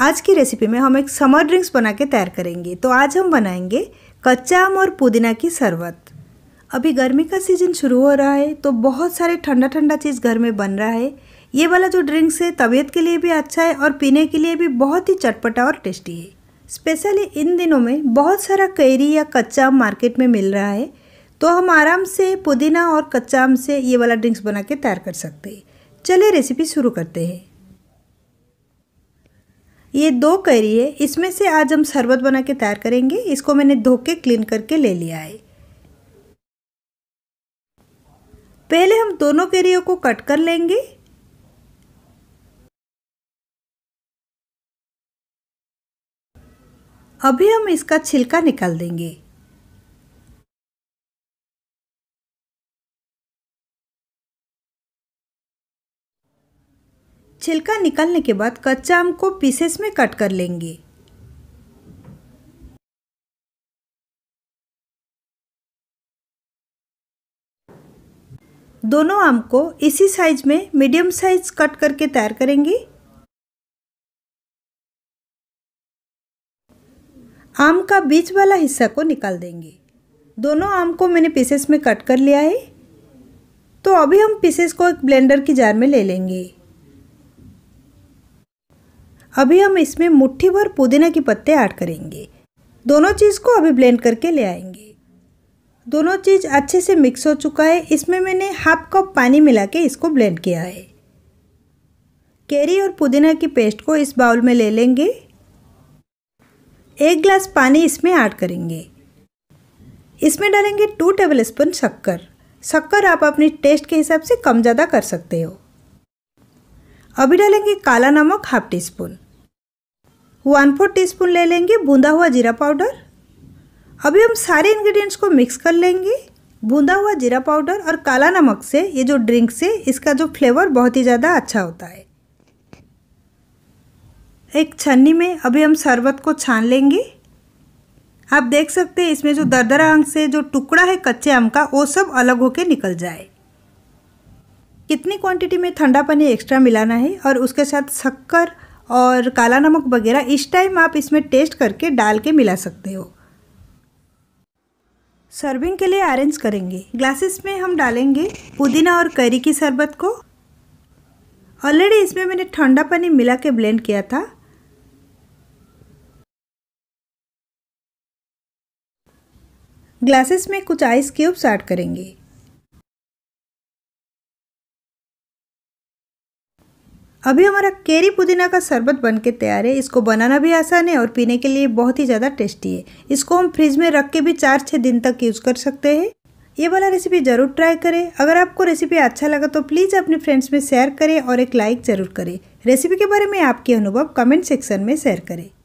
आज की रेसिपी में हम एक समर ड्रिंक्स बना के तैयार करेंगे तो आज हम बनाएंगे कच्चा आम और पुदीना की शरबत अभी गर्मी का सीज़न शुरू हो रहा है तो बहुत सारे ठंडा ठंडा चीज़ घर में बन रहा है ये वाला जो ड्रिंक्स है तबीयत के लिए भी अच्छा है और पीने के लिए भी बहुत ही चटपटा और टेस्टी है स्पेशली इन दिनों में बहुत सारा कैरी या कच्चा आम मार्केट में मिल रहा है तो हम आराम से पुदीना और कच्चा आम से ये वाला ड्रिंक्स बना के तैयार कर सकते हैं चलिए रेसिपी शुरू करते हैं ये दो कैरी है इसमें से आज हम शरबत बना के तैयार करेंगे इसको मैंने धो के क्लीन करके ले लिया है पहले हम दोनों कैरियों को कट कर लेंगे अभी हम इसका छिलका निकाल देंगे छिलका निकालने के बाद कच्चा आम को पीसेस में कट कर लेंगे दोनों आम को इसी साइज में मीडियम साइज कट करके तैयार करेंगे आम का बीच वाला हिस्सा को निकाल देंगे दोनों आम को मैंने पीसेस में कट कर लिया है तो अभी हम पीसेस को एक ब्लेंडर की जार में ले लेंगे अभी हम इसमें मुट्ठी भर पुदीना के पत्ते ऐड करेंगे दोनों चीज़ को अभी ब्लेंड करके ले आएंगे दोनों चीज़ अच्छे से मिक्स हो चुका है इसमें मैंने हाफ कप पानी मिला के इसको ब्लेंड किया है केरी और पुदीना की पेस्ट को इस बाउल में ले लेंगे एक ग्लास पानी इसमें ऐड करेंगे इसमें डालेंगे टू टेबल स्पून शक्कर शक्कर आप अपनी टेस्ट के हिसाब से कम ज़्यादा कर सकते हो अभी डालेंगे काला नमक half teaspoon one four teaspoon ले लेंगे बूंदा हुआ जीरा पाउडर अभी हम सारे इंग्रेडिएंट्स को मिक्स कर लेंगे बूंदा हुआ जीरा पाउडर और काला नमक से ये जो ड्रिंक से इसका जो फ्लेवर बहुत ही ज़्यादा अच्छा होता है एक छन्नी में अभी हम शरबत को छान लेंगे आप देख सकते हैं इसमें जो दरदरा अंग से जो टुकड़ा है कच्चे आम का वो सब अलग होके निकल जाए कितनी क्वांटिटी में ठंडा पानी एक्स्ट्रा मिलाना है और उसके साथ शक्कर और काला नमक वगैरह इस टाइम आप इसमें टेस्ट करके डाल के मिला सकते हो सर्विंग के लिए अरेंज करेंगे ग्लासेस में हम डालेंगे पुदीना और करी की शरबत को ऑलरेडी इसमें मैंने ठंडा पानी मिला के ब्लेंड किया था ग्लासेस में कुछ आइस क्यूब्स ऐड करेंगे अभी हमारा केरी पुदीना का शरबत बन के तैयार है इसको बनाना भी आसान है और पीने के लिए बहुत ही ज़्यादा टेस्टी है इसको हम फ्रिज में रख के भी चार छः दिन तक यूज़ कर सकते हैं ये वाला रेसिपी ज़रूर ट्राई करें अगर आपको रेसिपी अच्छा लगा तो प्लीज़ अपने फ्रेंड्स में शेयर करें और एक लाइक ज़रूर करें रेसिपी के बारे में आपके अनुभव कमेंट सेक्शन में शेयर करें